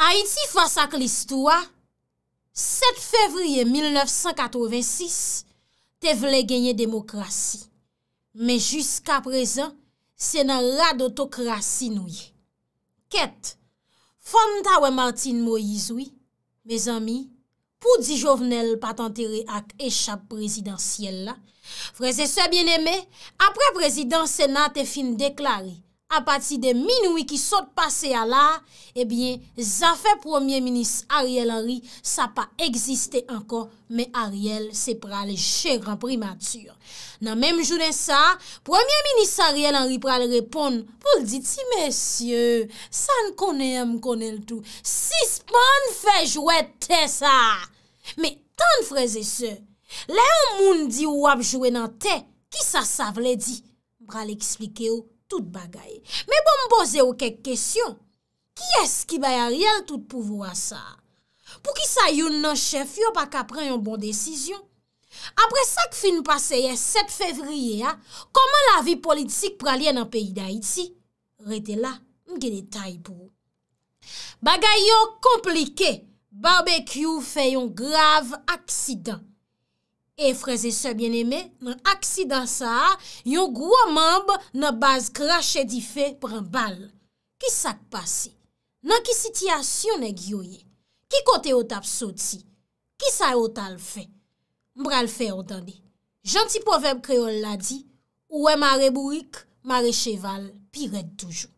Haiti fos ak listoua, 7 fevriye 1986, te vle genye demokrasi. Me jiska prezen, senan la do tokrasi nouye. Ket, fonda we Martin Moïse ouye, me zami, pou di jovenel patantere ak echap prezidentiel la, vreze se bieneme, apre prezident senan te fin deklare, a pati de minoui ki sot pase a la, ebyen, zafè Premier Minis Ariel Henry, sa pa egziste ankon, men Ariel se prale chè reprimatur. Nan menm jounen sa, Premier Minis Ariel Henry prale repon, pou l di ti, Mèsyè, sa n konè, m konè l tou, sis pon fè jwè te sa. Men tan freze se, le yon moun di wap jwè nan te, ki sa sa vle di, prale eksplike ou, Tout bagay, me bon mboze yo kek kesyon, ki es ki bay a riyal tout pouvo a sa? Pou ki sa yon nan chef yo pa ka pren yon bon desisyon? Apre sak fin paseye 7 fevriye ya, koman la vi politik pralye nan peyi da iti? Rete la, mge detay pou. Bagay yo komplike, barbekyou fe yon grav aksidan. E freze sebyen eme, nan aksidansa a, yon gwa mamb nan baz krashe di fe pran bal. Ki sak pase? Nan ki sityasyon ne gyoye? Ki kote ot ap soti? Ki sa ot al fe? Mbra al fe otande. Janti povem kreol la di, ouwe mare burik, mare cheval, pi red toujou.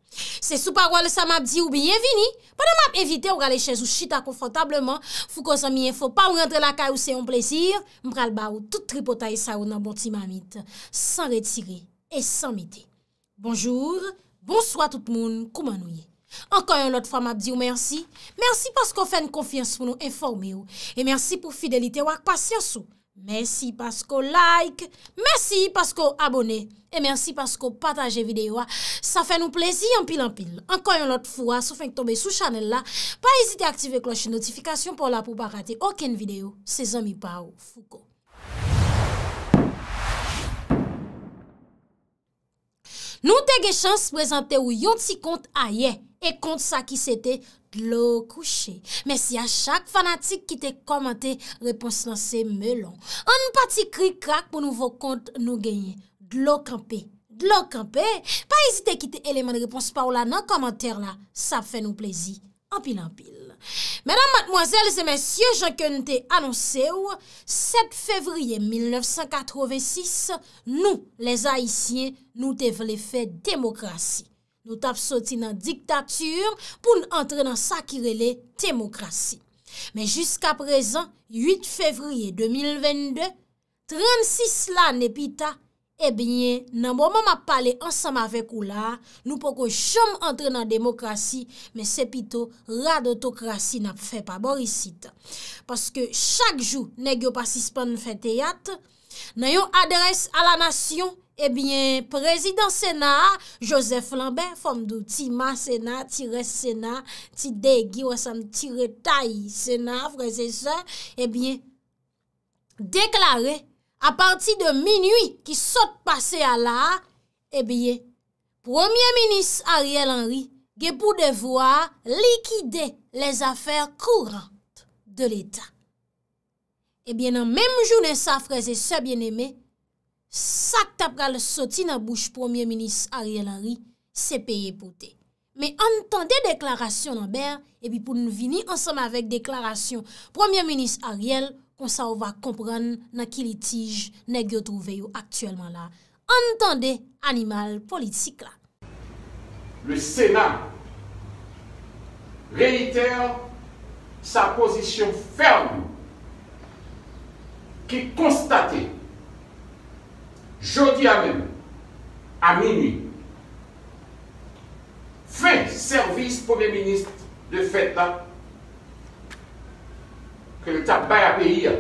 Se sou parol sa map di ou biye vini, padan map evite ou gale chèz ou chita konfotableman, fou kon sa miye fò pa ou rentre la ka ou se yon plesir, mbral ba ou tout tripota e sa ou nan bonti mamit, san retire et san mite. Bonjour, bonsoit tout moun koumanouye. Ankan yon lot fwa map di ou mersi, mersi pas kon fèn konfians pou nou informe ou, e mersi pou fidelite wak pasyans ou. Mersi pasko like, mersi pasko abone, e mersi pasko pataje videyo. Sa fe nou plezi anpil anpil, anko yon lot fwa, sou fe yon tombe sou chanel la. Pa ezite aktive kloche notifikasyon pou la pou ba rate oken videyo. Se zami pa ou fuko. Nou te ge chans prezante ou yon ti kont a ye. E kont sa ki se te dlo kouche. Mè si a chak fanatik ki te komante repons nan se melon. An nou pati kri krak pou nouvo kont nou genye. Dlo kampe. Dlo kampe. Pa ezite ki te eleman repons pa ou la nan komante la. Sa fe nou plezi. Ampil, ampil. Mèdam, matmoazèl, zè mèsyè, jankèn te anonsè ou, 7 fèvriye 1986, nou, lèz aïsye, nou te vle fè demokrasi. Nou tap soti nan diktatür pou nou antre nan sakire lè demokrasi. Mè jysk ap rezan, 8 fèvriye 2022, 36 lan epita, Ebyen, eh nan bonman ma pale ansam avek ou la, nou poko chom entre nan demokrasi, men sepito, radotokrasi nap fe pa borisit. Paske chak jou negyo pasispan fete yat, nan yo adres a la nasyon, ebyen, eh prezident sena, Josef Lambe, fom do ti ma sena, ti res sena, ti degi, wasan ti retaj sena, vreze se, ebyen, eh deklare, a parti de minui ki sot pase a la, e eh bie, Premier Ministre Ariel Henry, ge pou devwa likide les afer kourante de l'Etat. E bie nan menmou jounen sa freze sebyen eme, sak tap kal soti nan bouche Premier Ministre Ariel Henry, se peye pote. Me entande deklarasyon nan ber, e eh bie pou nou vini ansama vek deklarasyon, Premier Ministre Ariel Henry, On sa ou va kompren nan ki litij ne gyo tou veyo aktuelman la. Antande animal politik la. Le Sénat reliter sa posisyon ferme ki konstate jodi amèm a minu fè servis pou mè minist le fèt la que le tabac à payé,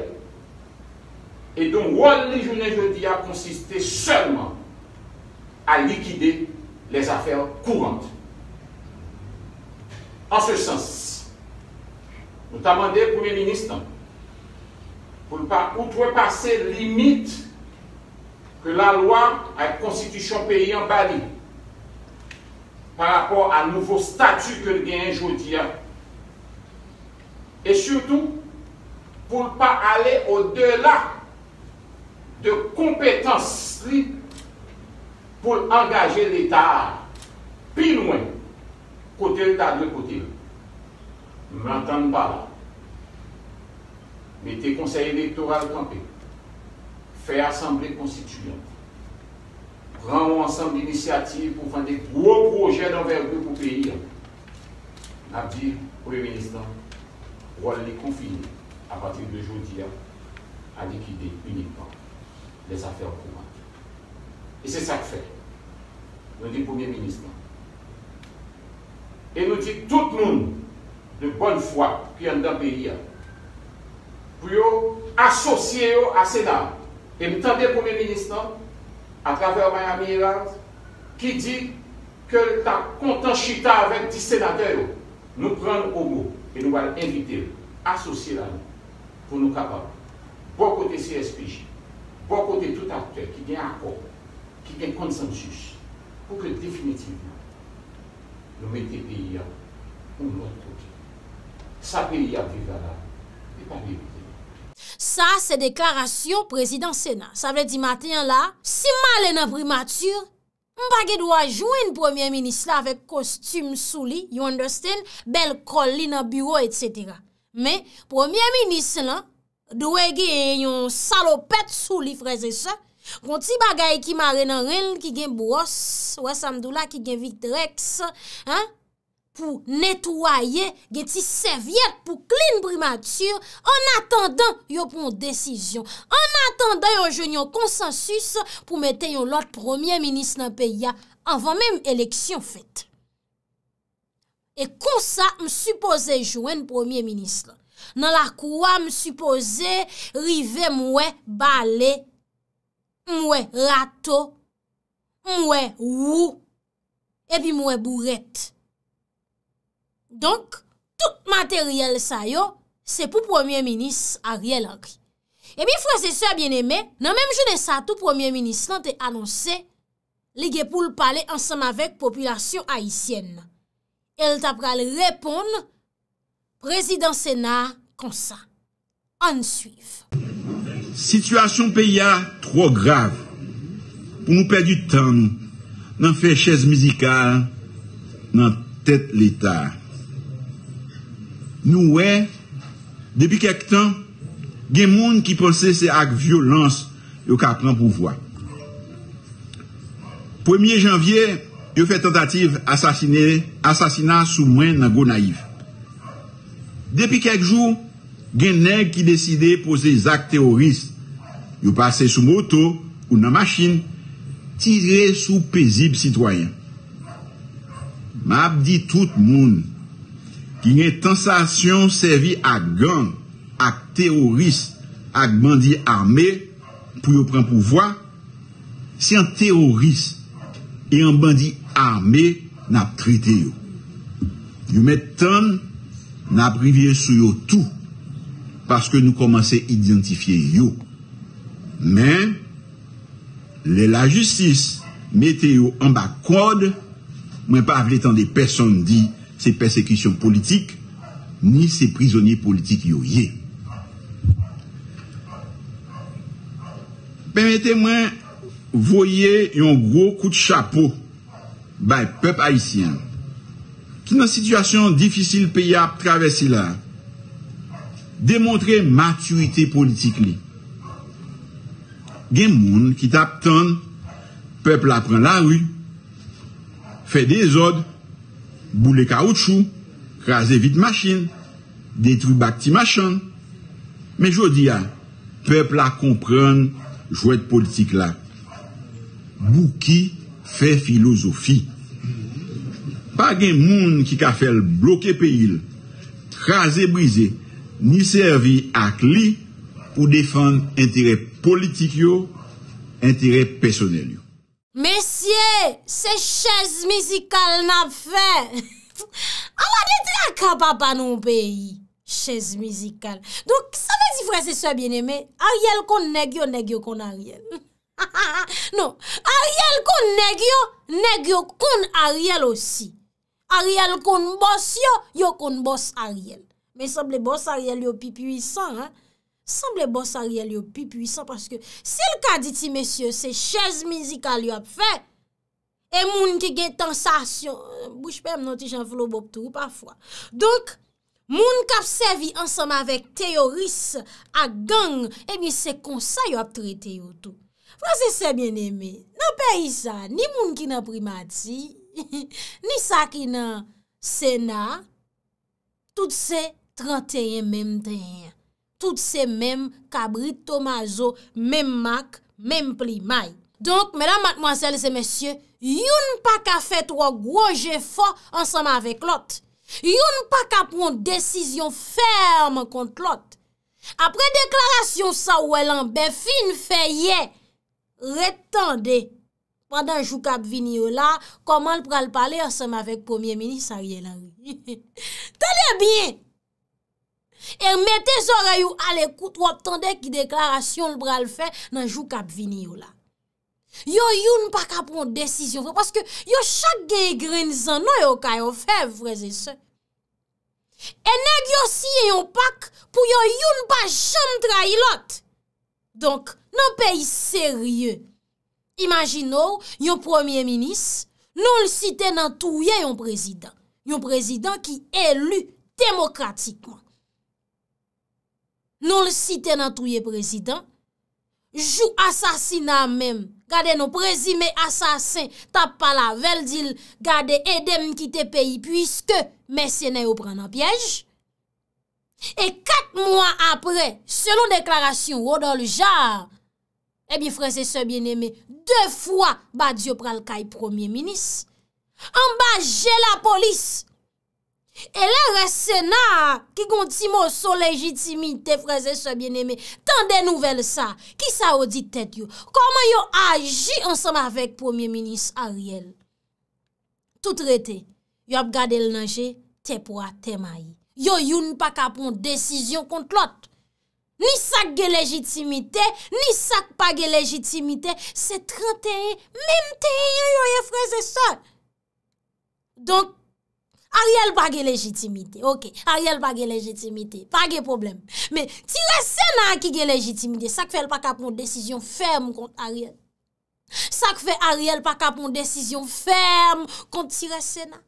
Et donc, rôle les jeudi a consisté seulement à liquider les affaires courantes. En ce sens, nous demandé au Premier ministre pour ne pas outrepasser limites que la loi et constitution pays en Bali par rapport à nouveau statut que le jeudi a hein. Et surtout, pour ne pas aller au-delà de compétences pour engager l'État plus loin, côté l'État de côté. M'entends pas là. Mettez conseil électoral campé. Faites assemblée constituante. Prends ensemble l'initiative pour faire des gros projets d'envergure pour le pays. Abdi, Premier ministre, allez les confinés à partir de jeudi hein, à liquider uniquement les affaires courantes. Et c'est ça que fait. le Premier ministre. Et nous dit tout le monde de bonne foi qui est dans le pays hein, pour associer à Sénat. Et nous le Premier ministre hein, à travers Miami qui dit que ta content chita avec 10 sénateurs, nous prenons au mot et nous allons inviter, associer à nous. Pou nou kapap, pou akote CSPJ, pou akote tout akote ki gen akop, ki gen konsensus, pou ke definitivna, nou mète pe yè ou nou akote. Sa pe yè de vala, de pa mète de vala. Sa se deklarasyon prezident sèna, sa vè di matin la, si malè nan primatur, mpagè dwa jwèn premier ministre la vek kostyme souli, you understand, bel kol li nan bureau, etc., Men, premier minis nan, dwe gen yon salopet sou li freze se, kon ti bagay ki mare nan ren, ki gen bwos, wè samdou la, ki gen vitreks, pou netwaye gen ti serviet pou klin primatur, an atandan yon pon desisyon, an atandan yon jenyon konsensus, pou mette yon lot premier minis nan peya, avan menm eleksyon fète. E konsa msupose jwen premier minist la. Nan la kwa msupose rive mwe bale, mwe rato, mwe wou, epi mwe buret. Donk, tout materyel sayo se pou premier minist a riel anki. E bi fwese se a bieneme, nan menm jwene sa tout premier minist lan te anonse, li ge pou lpale ansam avek populasyon aisyen la. El tabral repoun, Prezident Sena konsa. An suif. Sityasyon peya tro grave pou nou perdi tan nan fechez mizikal nan tet l'Etat. Nou we, debi kek tan, gen moun ki pense se ak violans yo ka plan pou vwa. Premier janvye, yo fè tentative asasina sou mwen nan go naif. Depi kek jou, gen nek ki deside pou se zak terorist yo pase sou moto ou nan machin tire sou pezib sitwayan. Mab di tout moun ki nye tensasyon servi ak gang, ak terorist, ak bandi arme pou yo pren pouvoi, se an terorist e an bandi arme nap trite yo. Yo met tan nap rivye sou yo tou paske nou komanse identifiye yo. Men, le la justice, mete yo anba kode, men pa avle tan de person di se persekisyon politik, ni se prizonye politik yo ye. Pemete men voye yon gro kout chapo bay pep haisyen ki nan situasyon difisil peyi ap travesi la demontre maturite politik li gen moun ki tap ton pep la pren la ru fe dezod boule kaoutchou kaze vit machin detri bak ti machan men jodi ya pep la kompran jouet politik la bou ki fe filosofi Pa gen moun ki ka fel bloke pe il, traze brize, ni servi ak li pou defan intere politik yo, intere pesonel yo. Mesye, se chez mizikal na fe! Awa dete la kapapa nou pe yi, chez mizikal. Donk sa vezi fwese soye bieneme, a riel kon negyo, negyo kon a riel. Non, a riel kon negyo, negyo kon a riel osi. a riel kon bos yo, yo kon bos a riel. Men sab le bos a riel yo pi pwisan, he. Sab le bos a riel yo pi pwisan, paske sil ka diti, mesye, se chez mizikal yo ap fe, e moun ki gen tansasyon, bouj pèm noti jan vlo bop tou, pafwa. Donk, moun kap sevi ansama vek teoris, a gang, e mi se konsa yo ap trete yo tou. Fransese mien eme, nan pe isa, ni moun ki napri mati, Ni sa ki nan sena, tout se 31 menm tenyen. Tout se menm kabri tomazo, menm mak, menm pli may. Donk, menam matmwansel se mensyen, yon pa ka fet wak wajen fa ansanman avèk lot. Yon pa ka pront desisyon ferm kont lot. Apre deklarasyon sa wè lanbe, fin fè ye, retande. pandan jou kap vini yo la, koman l pral pale, asem avek premier mini, sa rye lan. Tè le biye, e mète zore yo al ekoute, wap tande ki deklarasyon l pral fe, nan jou kap vini yo la. Non, yo yon pa ka pront desisyon, parce ke yo chak geye grenizan, nan yo kayo fe vreze se. E neg yo siye yon pak, pou yo yon pa chan tra yilot. Donk, nan pey seryeu, Imagin nou, yon premier minis, nou l'site nan touye yon prezident. Yon prezident ki elu demokratikman. Nou l'site nan touye prezident, jou asasina menm. Gade nou prezime asasin, tap pa la vel dil, gade edem ki te peyi, pwiske mersene ou pran nan pyej. E kat mwa apre, selon deklarasyon Rodol Jarre, Ebi eh freze sebyen eme, de fwa ba diyo pral kaj Premier Minis. An ba je la polis. E la resena ki gonti mou so legitimi te freze sebyen eme. Tan de nouvel sa, ki sa odi tet yo. Koman yo aji ansanm avek Premier Minis Ariel. Tout rete, yo ap gade l nanje, te pwa, te mayi. Yo yon pa ka pon desisyon kont lot. Ni sak ge legitimite, ni sak pa ge legitimite, se 31, menmte yon yoye freze sol. Donk, Ariel pa ge legitimite, ok, Ariel pa ge legitimite, pa ge problem. Me, ti resena ki ge legitimite, sak fe el pa kap moun desisyon ferm kont Ariel. Sak fe Ariel pa kap moun desisyon ferm kont ti resena.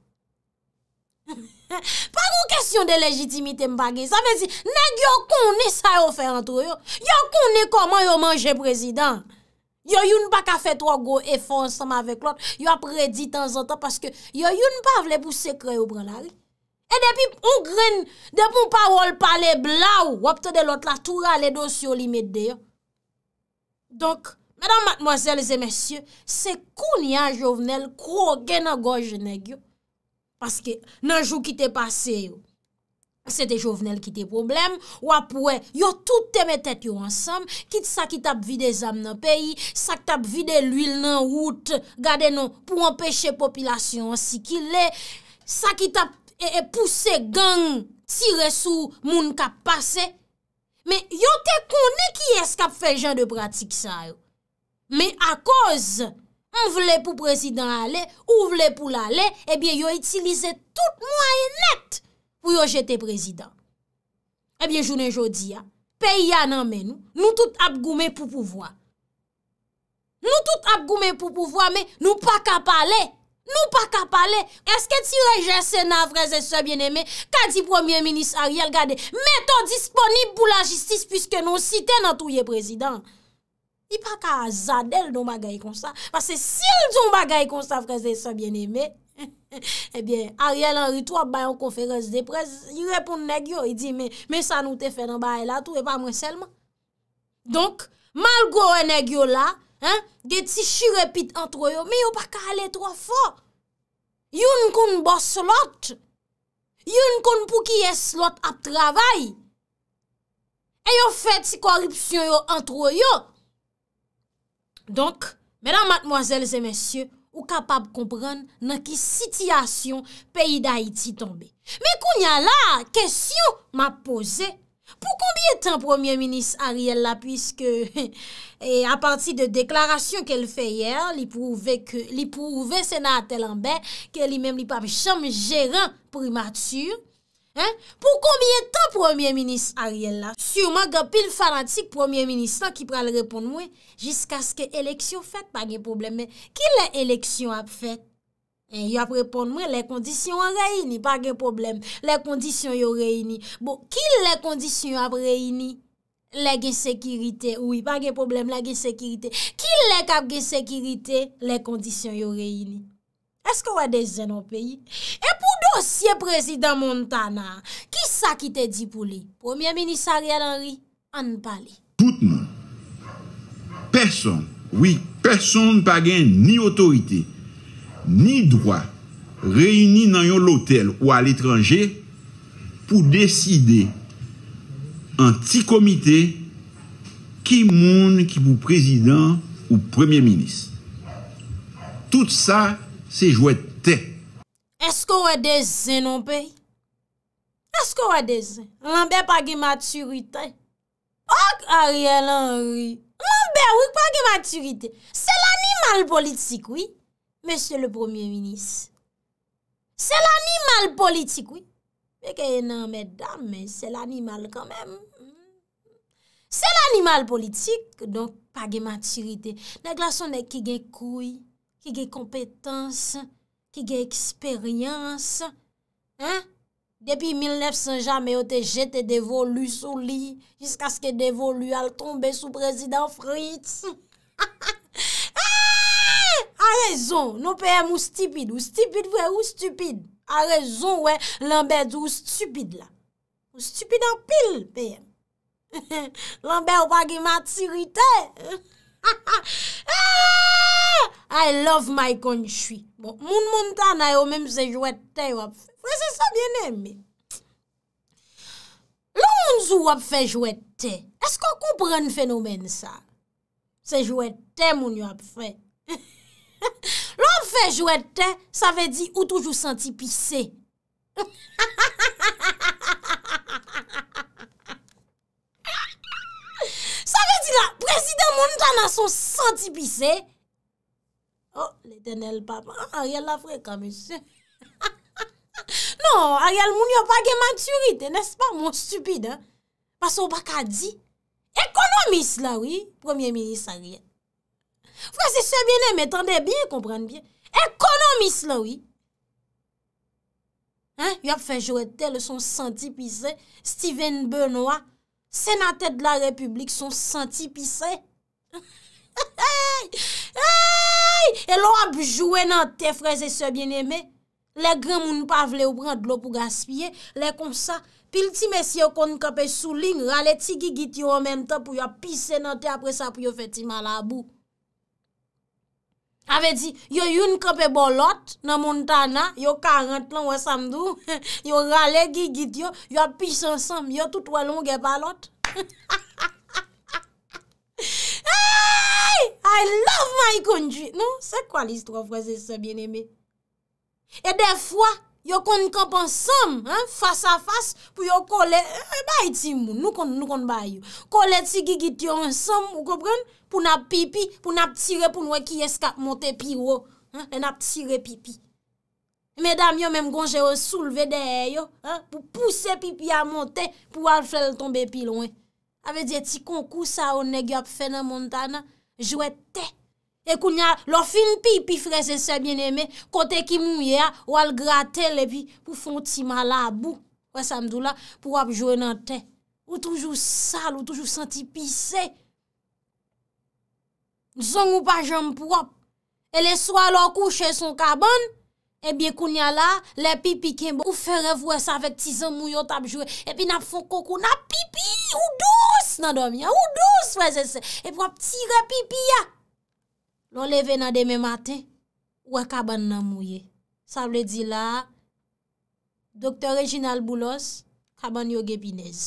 Par ou kesyon de legitimite mbagi, sa vezi, neg yo kouni sa yo fe antroyo, yo kouni koman yo manje prezident. Yo yon baka fet wago e fon saman veklot, yo apredi tan zan tan paske, yo yon pa vle pou sekre yo bralali. E depi ou kren, depi ou pa wol pale bla ou wapte de lot la toura le dos yo limit deyo. Donk, mwenan matmozèl zè mensyè, se kouni an jovenel kou genan goj negyo. Paske nanjou ki te pase yo, se te jovenel ki te problem, wapwe, yo tout teme tet yo ansam, kit sa ki tap vide zan nan peyi, sa ki tap vide l'uil nan wout, gade nan pou empeshe popilasyon si ki le, sa ki tap e, e puse gang si resou moun kap pase, me yo te kone ki eskap fe jan de pratik sa yo. Me a koz, On vle pou prezidant ale, ou vle pou l'ale, ebyen eh yo itilize tout mwa e net pou yo jete prezidant. Ebyen eh jounen jodi ya, peyi ya nan men nou, nou tout ap goume pou pouvoi. Nou tout ap goume pou pouvoi, men nou pa kap ale. Nou pa kap ale. Eske ti reje se nan vreze se bieneme, kadi premier minis ariel gade, men ton disponib pou la jistis pwiske nou site nan touye prezidant. I pa ka a zadel don bagay kon sa. Pase sil don bagay kon sa freze sa eh bien eme, ebyen, Ariel Henry 3 bayon konferens de prez, yu repoun negyo, yu di, me san ou te fè nan baye la tou, e pa mwen selman. Donk, malgo enegyo la, ge ti shirepit antro yo, me yo pa ka ale tro for. Yon kon bo slot, yon kon pou ki ye slot ap travay, e yo fè ti koripsyon yo antro yo, Donk, mèdan matmoazèl zè mèsyè, ou kapab komprèn nan ki sityasyon peyi d'Haïti tombe. Mè koun ya la, kèsyon m ap pose, pou kombi etan premier-ministre Ariella, pwiske a pati de deklarasyon ke l fè yè, li prouve sena atel anbe, ke li mèm li pap chanm jèran primatur, Pou koumye tan premier minis Ariel la? Souman gen pil fanatik premier minis la ki pral repon mwen jiska skye eleksyon fet pa gen probleme. Men, kil le eleksyon ap fet? En, yo ap repon mwen le kondisyon ap reyini. Pa gen probleme le kondisyon yo reyini. Bon, kil le kondisyon ap reyini? Le gen sekirite. Ou, pa gen probleme, le gen sekirite. Kil le kap gen sekirite? Le kondisyon yo reyini. Eske wadè zè nan peyi? En, pou dosye prezident Montana. Ki sa ki te di pou li? Premier Ministre Ariel Henry, an pali. Tout nou, person, oui, person pa gen ni otorite, ni dwa, reyini nan yon lotel ou al etranje pou deside an ti komite ki moun ki pou prezident ou premier ministre. Tout sa, se jwet tek Esko wè dezen, non pe? Esko wè dezen? Lanbe pa ge maturite? Ok, a rie lan rie. Lanbe wè pa ge maturite? Se l'animal politik, oui? Mèche le premier ministre. Se l'animal politik, oui? Mèche, nan, mèdame, se l'animal kanmèm. Se l'animal politik, donk pa ge maturite. Nèk la sonèk ki gen kouy, ki gen kompetansè, Ki gen eksperyans. Hè? Depi 1900, jame yo te jete devolu sou li. Jiska skè devolu al tombe sou prezident Fritz. Ha ha! Ha! A rezon! Non pe m ou stipid. Ou stipid, vwe, ou stipid. A rezon, wè. Lanbe di ou stipid la. Ou stipid an pil, pe m. Ha ha! Lanbe ou pa gen matirite. Ha ah! ha! Ha! I love my conchuit. Bon, moun moun tan a yo menm se jwete yo ap fwe. Fwe se sa bien eme. Lo moun zou ap fwe jwete, esko koupre n fenomen sa? Se jwete moun yo ap fwe. Lo ap fwe jwete, sa ve di ou toujou senti pise. Sa ve di la, prezident moun tan a son senti pise, se, Oh, lètenèl papa, a ah, rèl la fwe ka, mè sè. Non, a rèl moun yo pa gen maturite, nè s'pa, moun stupide. Paso wak a di, ekonomis la wè, Premier Méris a rè. Fwa se sè bène, mè tande bè, komprende bè. Ekonomis la wè. Yop fè jowè tè, lè son santi pisè. Steven Benoit, sè nan tèd la republik, son santi pisè. Ha ha! lo ap jowe nan te freze se bieneme le gran moun pa vle ou brand lo pou gaspye le kom sa pil ti mes yo kon kope souling rale ti gigit yo men ta pou yo pise nan te apre sa pou yo feti malabou ave di yo yon kope bolot nan montana yo karant lan wa samdou yo rale gigit yo yo pise ansam yo tout walon ge balot I love my conduit Se kwa listrof wese se bieneme E defwa Yo kon kap ansam Fasa fas pou yo kole Ba iti moun Kole ti gigit yo ansam Pou nap pipi Pou nap tire pou nou e ki eskap monte pi wo E nap tire pipi Medam yo menm konje yo souleve de e yo Pou puse pipi a monte Pou al fel tombe pi lwen Ave diye ti konkou sa ou negi ap fè nan moun tan nan, jwè te. E kou nyan lò fin pi pi fre se se bien eme, kote ki moun ye a, wò al gratel epi pou fon ti malabou. Wè samdou la, pou wap jwè nan te. Ou toujou sal, ou toujou senti pisè. Nson wou pa jom pou wap, e leswa lò kou che son kaban. Ebyen eh koun ya la, le pipi ken bo. Ou fe rev wese avek tizan mou yo tabjwe. Ebyen ap fon koko na pipi. Ou dos nan dormi ya. Ou dos wese se. Ebyen ap tire pipi ya. Non leve nan deme maten. Ou akaban nan mou ye. Sa wle di la. Dokter Reginald Boulos. Akaban yo gepinez.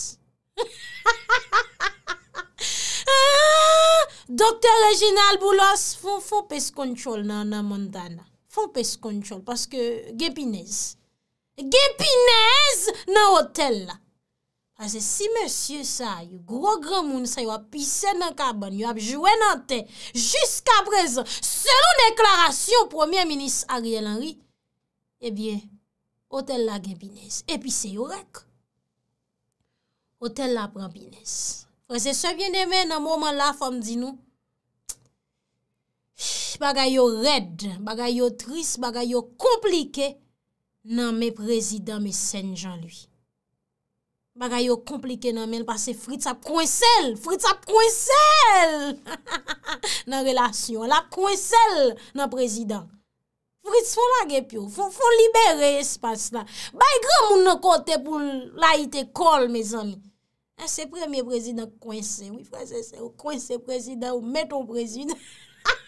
Ah, Dokter Reginald Boulos. Fon fon pes kontrol nan nan moun dana. fon pes konjol, paske Gépinez. Gépinez nan hotel la. Ase si monsye sa, yo gro gran moun sa yo apise nan kaban, yo apjouen nan ten, jusqu'a prezen, selon deklarasyon, Premier Ministre Ariel Henry, ebyen, eh hotel la Gépinez. Epyise yo rek. Hotel la Gépinez. Ase se vye neve nan mouman la, fam di nou, Bagay yo red, bagay yo tris, bagay yo komplike nan me prezidant mesen jan lui. Bagay yo komplike nan men, pase Fritz ap konsel, Fritz ap konsel nan relasyon. La konsel nan prezidant. Fritz, fon la ge pyo, fon libere espas la. Bay gra moun nan kote pou la ite kol, me zan mi. Eh, se premier prezidant konsel, konsel prezidant ou meton prezidant.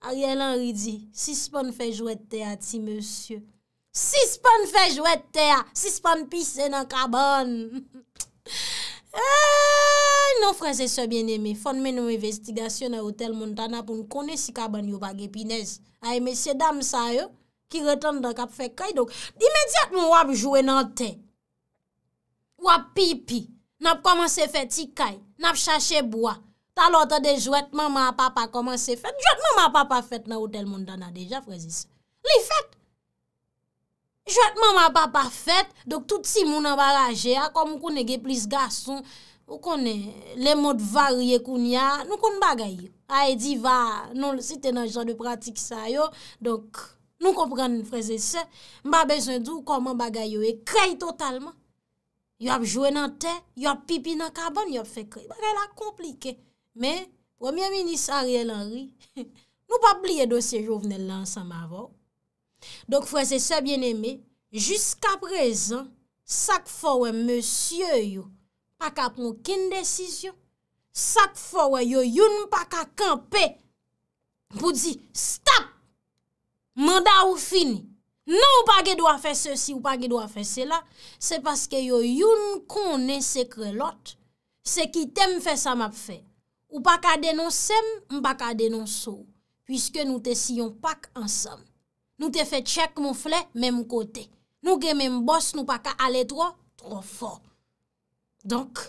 A rye lan ridi, si spon fe jwete a ti, monsye. Si spon fe jwete a, si spon pise nan kaban. Non franse so bien eme, fon men nou investigasyon a hotel Montana pou nou kone si kaban yo bag epinez. Ay, monsye dam sa yo, ki retan dan kap fe kay, dok. Dimediat moun wap jwete nan te. Wap pipi, nap komanse fe ti kay, nap chache bwa. Talote de jwet maman a papa koman se fet. Jwet maman a papa fet nan hotel moun dan a deja frezi se. Li fet. Jwet maman a papa fet. Dok tout si moun an ba raje a. Kom moun koun ege plis gason. Ou konen le mod varye koun ya. Nou konen bagay yo. A ah, e di va. Non si te nan jwa de pratik sa yo. Dok nou kompren frezi se. Mba besen di ou koman bagay yo e krey totalman. Yo ap jwe nan te. Yo ap pipi nan kaban. Yo ap fe krey. Bagay la komplike. Men, premier-ministre Ariel Henry, nou pa pliye dosye jo vnen lan sa ma vò. Donk fwese se bien eme, jiska prezen, sak fò wè monsye yo pa ka proun kin desisyon. Sak fò wè yo youn pa ka kampe pou di, stop, manda ou fini. Non ou pa ge do a fè se si ou pa ge do a fè se la, se paske yo youn konen sekre lot, se ki tem fè sa map fè. Ou pa ka denonsem, m pa ka denonsou. Piske nou te siyon pak ansam. Nou te fe tchek moun fle, mèm kote. Nou gen mèm bòs, nou pa ka alè tro, tro fò. Donk,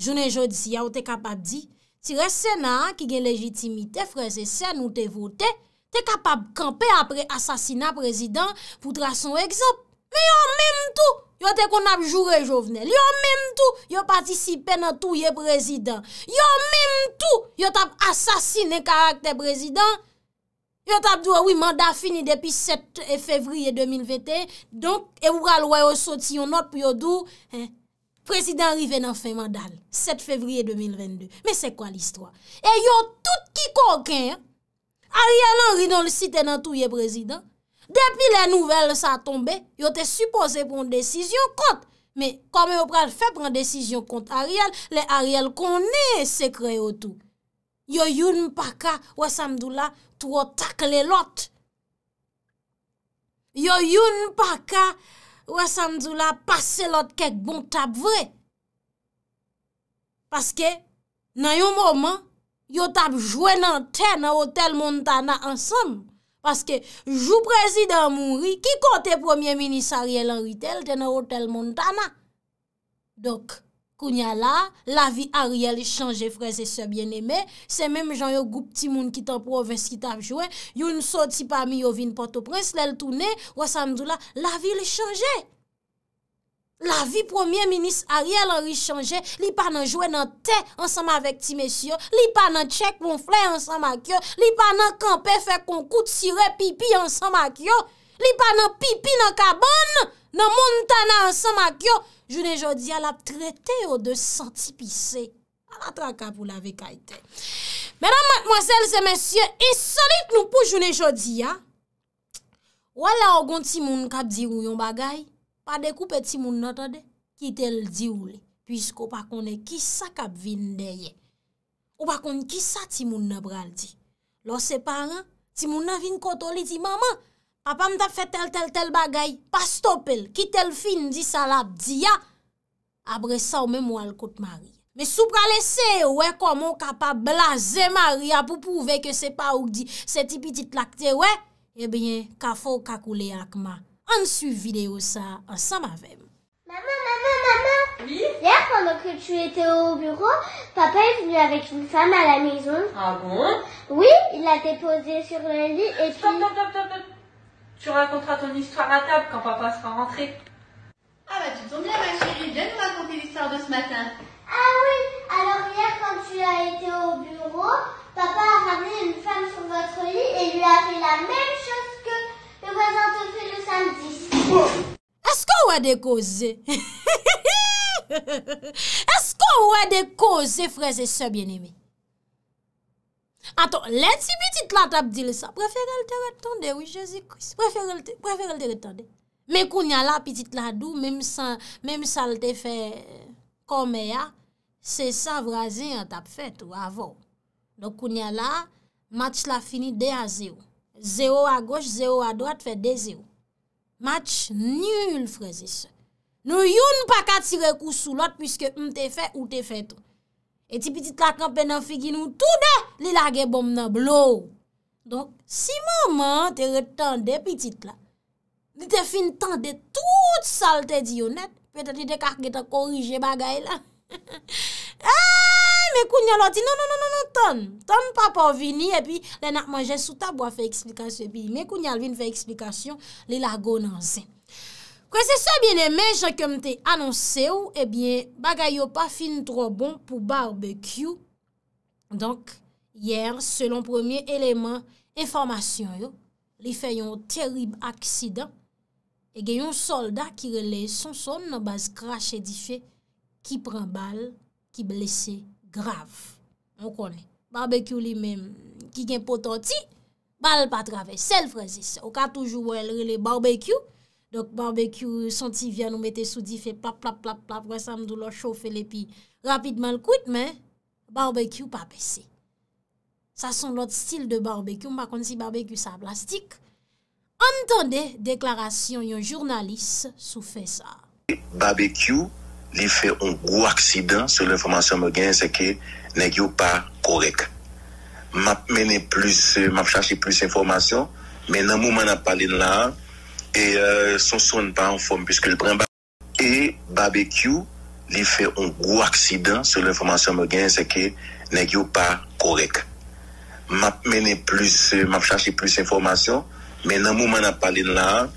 jounen jòd si ya ou te kapab di, ti res senan ki gen legitimite, freze sen, nou te vote, te kapab kampe apre asasina prezident pou tra son ekzop. Mè yon mèm tou! Yo te kon ap jure jovenel. Yo menm tou, yo patisipe nan tou ye prezident. Yo menm tou, yo tap asasine karakter prezident. Yo tap dwa, oui, manda fini depi 7 fevriye 2020. Donk, e wral wè yo soti yon not pou yo dou, prezident rive nan fe mandal, 7 fevriye 2022. Men se kwa l'istwa? E yo tout ki kokè, a rialan rive nan tou ye prezident. Depi le nouvel sa tombe, yo te suppose pran desisyon kont. Me kome yo pran fe pran desisyon kont Ariel, le Ariel kon ne sekre yo tou. Yo yon pa ka wè samdou la tou wò takle lot. Yo yon pa ka wè samdou la pase lot kek bon tap vre. Paske nan yon mouman, yo tap jwè nan ten a hotel Montana ansanm. Paske, jou prezident moun ri, ki kote premier minis Ariel en ritel, tenor otel moun tama. Dok, kounya la, la vi Ariel e chanje freze se bieneme, se menm jan yo goup ti moun ki tan provens ki tan jwe, yon sou ti pa mi yo vin poto prens, lel toune, wa samdou la, la vi le chanje. La vi premier minis a riel an richange, li pa nan jwe nan te ansama vek ti mesyo, li pa nan tchek moun fley ansama kyo, li pa nan kampe fek kon kout sire pipi ansama kyo, li pa nan pipi nan kabon nan moun tana ansama kyo, jounen jodi a lap trete yo de santi pise. A la traka pou lave kaiten. Menan matmoselle se mesyo, e solit nou pou jounen jodi a, wala o gonti moun kap di rou yon bagay, pa dekoupe ti moun natade ki tel di ou li, pwiskou pa kone ki sa kap vin de ye. Ou pa kone ki sa ti moun nan bral di. Lò se paran, ti moun nan vin koto li di, maman, papa mta fe tel tel tel bagay, pa stopel, ki tel fin di salap di ya, apre sa ou men mwal kote mari. Me sou prale se, wey, koman ka pa blaze mari ya pou pouve ke se pa ou di, se ti pitit lakte, wey, ebyen, eh ka fo kakule akman. vidéo ça, ça m'a Maman, maman, maman! Oui? Hier, pendant que tu étais au bureau, papa est venu avec une femme à la maison. Ah bon? Oui, il l'a déposée sur le lit et puis... Tu raconteras ton histoire à table quand papa sera rentré. Ah bah tu tombes bien ma chérie, viens nous raconter l'histoire de ce matin. Ah oui, alors hier quand tu as été au bureau, papa a ramené une femme sur votre lit et lui a fait la même chose que Esko ouwe de koze? Esko ouwe de koze freze se bien ime? Aton leti pitit la tap dile sa Preferel te retande ou jezi kris Preferel te retande Men koun ya la pitit la dou Mem san, mem san te fe Kome ya Se sa vraze yon tap fet ou avon Don koun ya la Match la fini de a ze ou 0 a goch, 0 a doat, fe 2-0. Match nul freze se. Nou youn pa kat tire kousou lot, pwiske un te fe, ou te fe ton. Eti pitit la kampen an figi nou, tou de li lage bom nan blou. Donk, si maman te retande pitit la, li te fin tande tout salte diyonet, fe te di de kakge te korije bagay la. Ay, mè koun nyalo ti, non, non, non, non, ton, ton pa pa vini, epi, lè nak manje sou tabwa fe eksplikasyon, epi, mè koun nyalo vin fe eksplikasyon, lè lago nan zen. Kwen se se bine mè, jè kem te anonse ou, ebyen, eh bagay yo pa fin tro bon pou barbekyou. Donk, yer, selon premier eleman, informasyon yo, li fe yon terib aksidan, e gen yon solda ki rele son son nan baz krashe di fe, ki pre bal, ki blese grave. On konen. Barbekyou li men ki gen pototi, bal pa trave, sel frezise. Ou ka toujou ou el rele barbekyou, dok barbekyou, son ti vyan ou mette sou di fe plap plap plap plap, wè sa mdou lo chofe le pi, rapidman l kout, men, barbekyou pa bese. Sa son lot stil de barbekyou, mba kon si barbekyou sa plastik, anton de deklarasyon yon jurnalist sou fe sa. Barbekyou, li fe ungo ak'siden σε lyonfo masyon mwen ken sekye nan yo pa korek. Map mè ne plus, eh, map chтаки plus eenfo masyon men nan mouman apalil la e so eh, son npa an fo mpiskil prembak e babè kyou li fe ungo ak'siden se lyonfo masyon mwen ken sekye nan yo pa korek. Map mè ne plus, eh, map chaki plus einfo masyon men nan mouman apalil la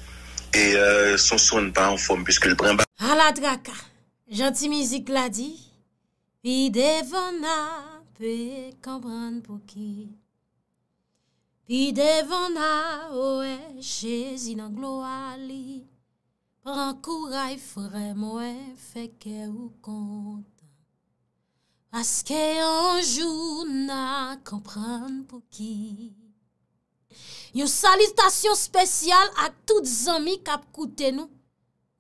e so son npa an fo mpiskil prembak. Alad gak poko. Janty mizik la di, Pi devona, pe kompran pou ki. Pi devona, oue, che zinan glo ali. Paran kou ray frem, oue, feke ou konta. Aske anjou na kompran pou ki. Yo salitasyon spesyal ak tout zami kap koute nou,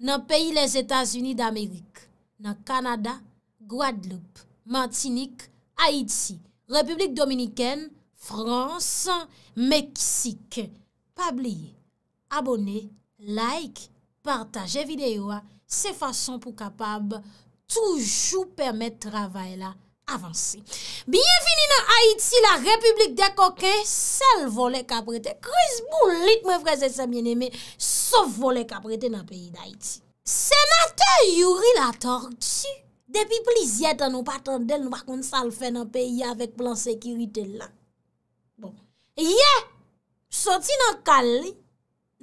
nan peyi les Etasuni d'Amerik. Nan Kanada, Guadeloupe, Martinique, Haïti, Republik Dominikène, France, Meksik. Pabliye, abone, like, partaje videyo a se fason pou kapab toujou permet travay la avansi. Bienvini nan Haïti, la Republik de Koke, sel vole kaprete. Kriz bou lit mwen freze se mwen eme, se vole kaprete nan peyi da Haïti. Senatè youri la tord su. Depi plis yetan nou patan del nou bakon sal fè nan peyi avèk plan sekirite la. Bon. Ye, soti nan kal li.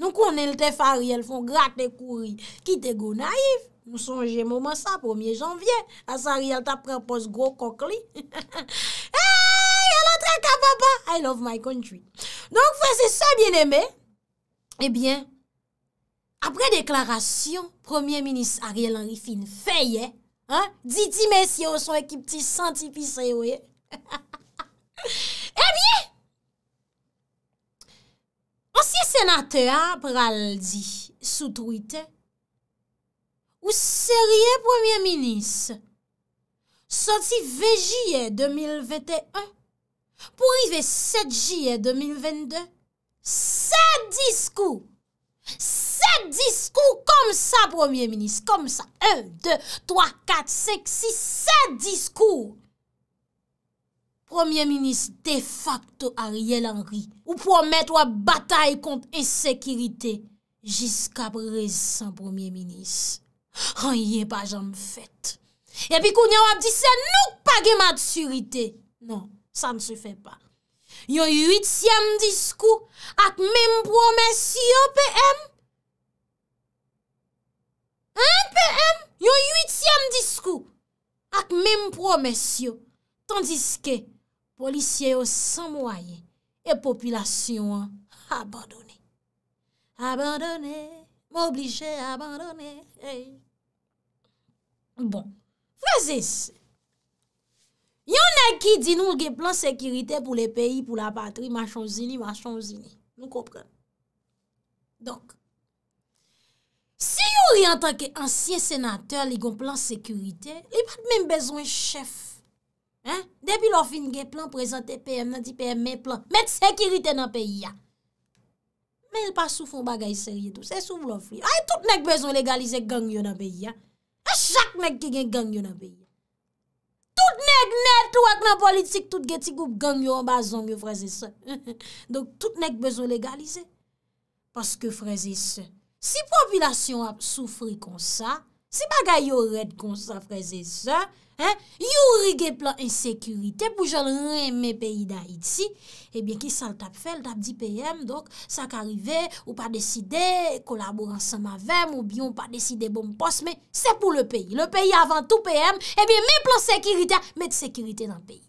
Nou konen lte fari el fon grat te kouri. Ki te go naif. Mou sonje mouman sa premier janvye. Asa riyal ta prempos go kokli. Hey, alantre kapapa. I love my country. Donk fwese se bieneme. Ebyen. Eh apre deklarasyon, premier minis Ariel Henry Finn feye, di di mesye o son ekip ti santi pis rewe, eh e bie, ansye senate ap ral di sotwite, ou serye premier minis, santi vejiye 2021, pou rive setjiye 2022, sa disko, diskou kom sa, premier minis, kom sa. Un, deux, trois, quatre, six, six, seven diskou. Premier minis, de facto Ariel Henry, ou pou an met wap bataille kont esekirite jiska brez san premier minis. An yè pa jan fèt. Yè pi kou nyan wap di se nouk page maturite. Non, sa nse fè pa. Yon yu yitsyèm diskou ak mèm promè si yo pèm MPM yon yuityem diskou ak mem promesyo tandiske polisye yo san mwaye e popilasyon an abandone. Abandone, m'oblije abandone. Bon, fazes, yon ne ki di nou ge plan sekirite pou le peyi, pou la patri, machon zini, machon zini. Nou kompreme. Donk. Si yon ri an tanke ansyen senateur li gon plan sekurite, li pat men bezon en chef. Depi lor fin gen plan prezante PM nan di PM men plan met sekurite nan pe ya. Men pa sou fon bagay seri etou, se sou fon lor fin. Ay tout nek bezon legalize gang yon nan pe ya. A chak mek ki gen gang yon nan pe ya. Tout nek net ou ak nan politik tout gen ti goup gang yon bazong yo fraze se. Donc tout nek bezon legalize. Paske fraze se. Si popilasyon ap soufri kon sa, si bagay yo red kon sa freze sa, yo rigye plan en sekurite pou jolren men peyi da iti, ebyen eh ki sal tap fel, tap di peyem, donk sa ka rive ou pa deside, kolaboran san mavem ou biyon pa deside bon pos, men se pou le peyi. Le peyi avan tou peyem, ebyen eh men plan sekurite, men sekurite nan peyi.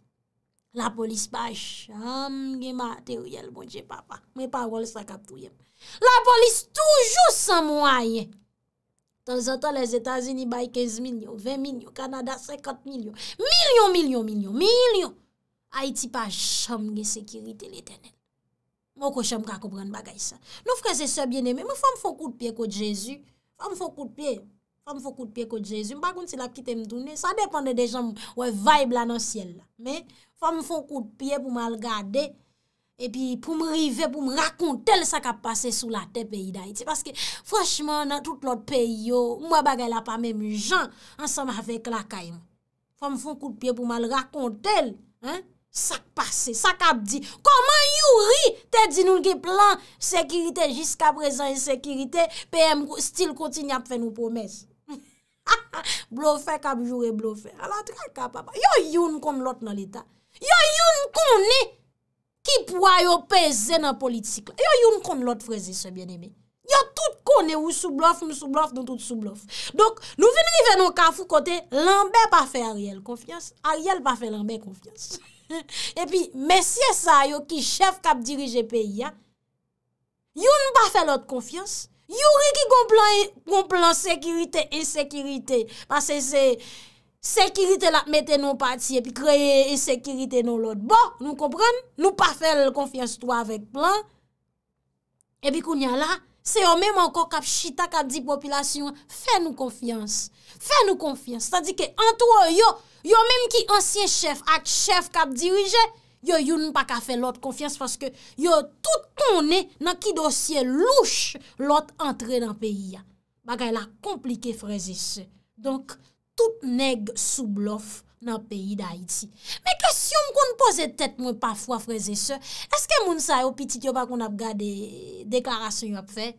La polis pa chanm gen materyel, mwen bon jepa pa, mwen parol sa kap touyem. La polis toujou san mwa ye Ton zato les Etazini bay 15 milyon, 20 milyon, Kanada 50 milyon Milyon, milyon, milyon, milyon Haiti pa chanm ge sekirite le tenen Mwen kou chanm ka koubran bagay sa Nou freze se biene, mwen fòm fokou de pie kou de Jezou Fòm fokou de pie, fòm fokou de pie kou de Jezou Mbakoun si la pkite mdounen, sa depande de chanm wey vibe la nan siel la Fòm fokou de pie pou mal gade E pi pou m rive pou m rakonte el sak ap pase sou la te pe iday ti. Paske fweshman nan tout lot pe yo, mwa bagay la pa menm jan, ansan ma fe klaka im. Fwa m fon kout pie pou ma l rakonte el, sak pase, sak ap di, koman yuri te di nou lge plan sekirite jiska prezan sekirite, pe em stil konti nyap fe nou pwomes. Blofe kap jure blofe. Yo youn kon lot nan lita. Yo youn kon ni. Ki pou a yo peze nan politik. E yo yon kon lot freze se bien eme. Yo tout kon e ou soublof, mou soublof, don tout soublof. Donk nou vinri venon kafou kote, lanbe pa fe a riel konfians. A riel pa fe lanbe konfians. E pi, mesye sa yo ki chef kap dirije pe ya, yon pa fe lot konfians. Yon ri ki gon plan sekirite, insekirite, pase se... Sekirite la mette nou patye, pi kreye sekirite non bon, nou lot. Bo, nou kompren, nou pa fè l konfians to avèk plan, e bi koun ya la, se yo mèm anko kap chita kap di popilasyon, fè nou konfians. Fè nou konfians, sa di ke antwo yo, yo mèm ki ansyen chef ak chef kap dirije, yo yon nou pa ka fè lot konfians, fòs ke yo tout tonè nan ki dosye louche lot antre nan peyi ya. Bagay la komplike freze se. Donk, tout neg sou blof nan peyi d'Haïti. Me kèsyon m kon pose tèt mwen pafwa freze sè, eske moun sa yo piti kyo pa kon ap gade deklarasyon yo ap fè?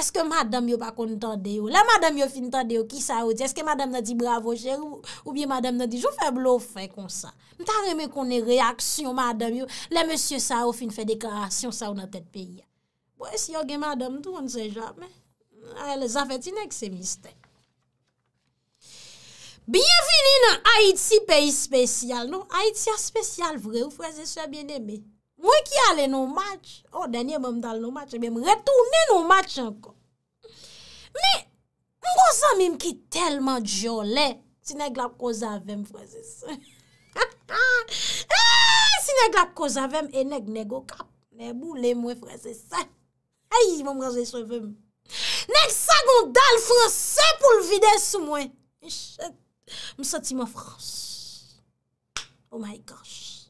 Eske madame yo pa kon tande yo? La madame yo fin tande yo, ki sa yo ti? Eske madame nan di bravo chè ou biye madame nan di joun fè blof fè kon sa? M tan reme kon ne reaksyon madame yo? La monsye sa yo fin fè deklarasyon sa yo nan tèt peyi? Bo e si yo gen madame tou, an se jamè? Aè, le zafet inèk se mistè. Bienveni nan Haïti peyi spesyal nou. Haïti a spesyal vre ou freze sou a binebe. Mwen ki ale nou match. O oh, denye mwen dal nou match. Mwen eh retounen nou match anko. Me, mwen gozan mwen ki telman jolè. Si ne glap kozavèm freze sou. Si ne glap kozavèm e nek negokap. Ne boule mwen freze sou. Ay, mwen gozan mwen freze sou. Nek sa gon dal freze pou l vide sou mwen. Echec. Mwen soti mwen frans. Oh my gosh.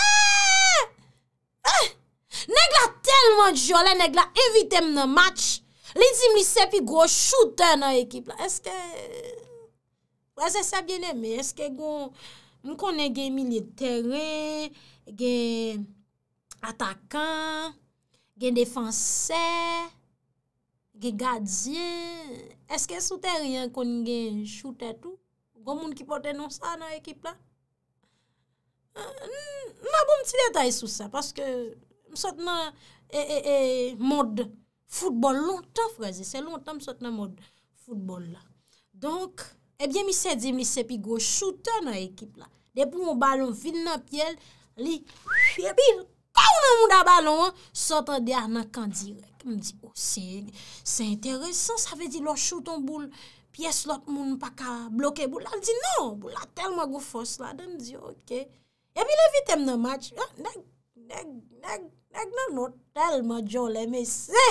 Eh! Eh! Nèk la telman jolè, nèk la evite mnen match. Lè di mwen sepi gwo choutè nan ekip la. Eske, wè se sepye lèmè, eske gwo, mwen konen gen militèren, gen atakan, gen defansèr, ge gadyen, eske soute riyan kon gen choute etou? Gon moun ki pote non sa nan ekip la? Euh, Mwen bon mti detay sou sa, paske msote e, e, nan mod foutbol lontan freze, se lontan msote nan mod foutbol la. Donk, ebyen mi se di mi se pi go choute nan ekip la. Depou moun balon vil nan pyele, li, piye bil, kon moun da balon, sote dyan nan kandire. M di, oh si, se interesen, sa ve di lo chouton boul, piyes lot moun pa ka bloke boul, la di nan, boul la telman gou fos la, dan di yo, ok, epi le vitem nan match, deg, deg, deg, deg nan nou telman jol eme, si.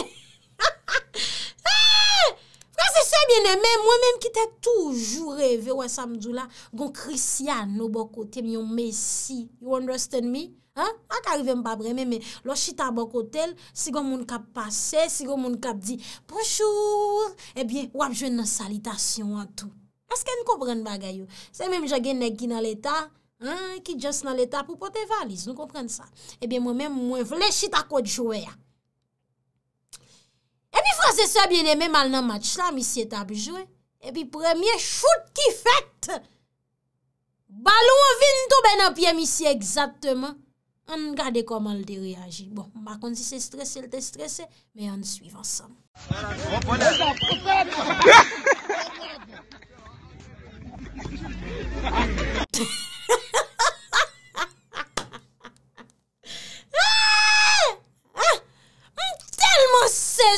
Mwen mwen mwen mwen mwen kitay toujou reve wè samdou la Gon Christian nou bò bon kote mwen yon Messi You understand me? An ka arrive mbabre mwen mwen Lò chita bò kote l, sigon moun kap pase, sigon moun kap di Prochou! Ebyen, eh wap jwen nan salitasyon a tou Ase ken kòbren bagayou? Se mwen mwen jage negi nan l eta Ki jans nan l eta pou pote valiz, nou kòbren sa Ebyen eh mwen mwen mwen vle chita kò di jowe ya E pi Fransese a bien eme mal nan match la misye tabi jwe. E pi premye choute ki fète. Balon vintou ben apye misye eksatman. An gade koman l te reagi. Bon, bakon si se stresse, l te stresse. Men an suiv ansan.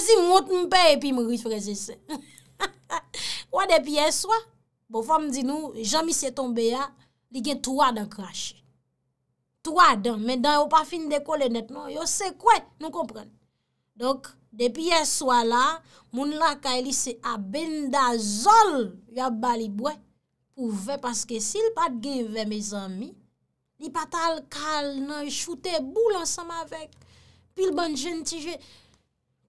Si m wot m pe epi m rifreze se. Wad epi yè swa, bo fwa m di nou, jami se tombe ya, li gen twa dan krashe. Twa dan, men dan yo pa fin deko le net non, yo se kwe, nou kompren. Dok, depi yè swa la, moun la ka elise, a benda zol, ya bali bwe, pou ve, paske sil pat ge ve me zami, li patal kal nan, e choute bou lansam avèk, pil ban jen ti jè,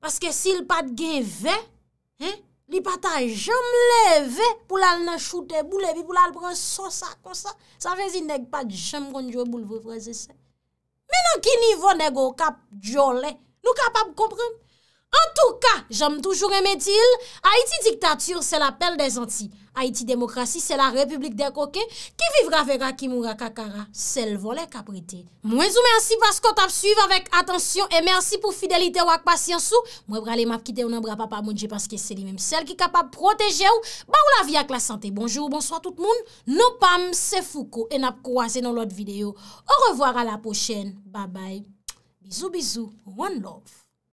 Paske si l pat ge ve, li pat a jom le ve pou l al nan choute boule bi pou l al pren so sa kon sa. Sa vezi neg pat jom kon jo boule ve prese se. Menan ki nivou neg o kap jole, nou kapap kompreme. En tou ka, jom toujou remetil, Haiti diktatur se la pel de zanti. Haiti Demokrasi, se la Republik Dekoke, ki vivra ve Rakimura Kakara, sel volè kaprite. Mwen zou mènsi paskot ap suyve avèk atensyon, e mènsi pou fidelite wak pasyansou, mwen brale map kite ou nan brapa pa mounje, paske se li mèmsel ki kapap proteje ou, ba ou la vi ak la santè. Bonjou, bonsoit tout moun, nou pam, se fouko, e nap kouase nou lot videyo. Ou revoar a la pochèn, ba bay. Bizou, bizou, one love.